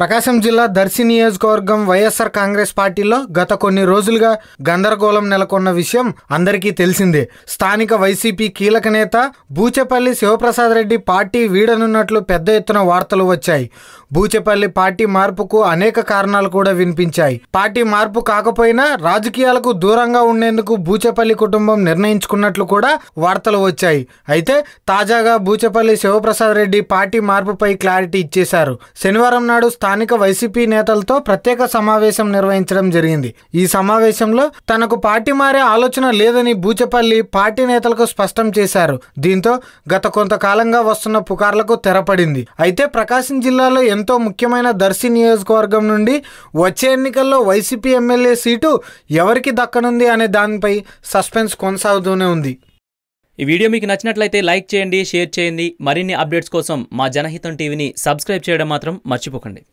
ప్రకాశం జిల్లా దర్శి నియోజకవర్గం వైఎస్ఆర్ కాంగ్రెస్ పార్టీలో గత కొన్ని రోజులుగా గందరగోళం నెలకొన్న విషయం అందరికీ తెలిసిందే స్థానిక వైసీపీ కీలక నేత బూచపల్లి శివప్రసాద్ రెడ్డి పార్టీ వీడనున్నట్లు పెద్ద ఎత్తున వార్తలు వచ్చాయి బూచపల్లి పార్టీ మార్పుకు అనేక కారణాలు కూడా వినిపించాయి పార్టీ మార్పు కాకపోయినా రాజకీయాలకు దూరంగా ఉండేందుకు బూచపల్లి కుటుంబం నిర్ణయించుకున్నట్లు కూడా వార్తలు వచ్చాయి అయితే తాజాగా బూచపల్లి శివప్రసాద్ రెడ్డి పార్టీ మార్పుపై క్లారిటీ ఇచ్చేశారు శనివారం నాడు స్థానిక స్థానిక వైసీపీ నేతలతో ప్రత్యేక సమావేశం నిర్వహించడం జరిగింది ఈ సమావేశంలో తనకు పార్టీ మారే ఆలోచన లేదని బూచపల్లి పార్టీ నేతలకు స్పష్టం చేశారు దీంతో గత కొంతకాలంగా వస్తున్న పుకార్లకు తెరపడింది అయితే ప్రకాశం జిల్లాలో ఎంతో ముఖ్యమైన దర్శి నియోజకవర్గం నుండి వచ్చే ఎన్నికల్లో వైసీపీ ఎమ్మెల్యే సీటు ఎవరికి దక్కనుంది అనే దానిపై సస్పెన్స్ కొనసాగుతూనే ఉంది ఈ వీడియో మీకు నచ్చినట్లయితే లైక్ చేయండి షేర్ చేయండి మరిన్ని అప్డేట్స్ కోసం మా జనహితం టీవీని సబ్స్క్రైబ్ చేయడం మాత్రం మర్చిపోకండి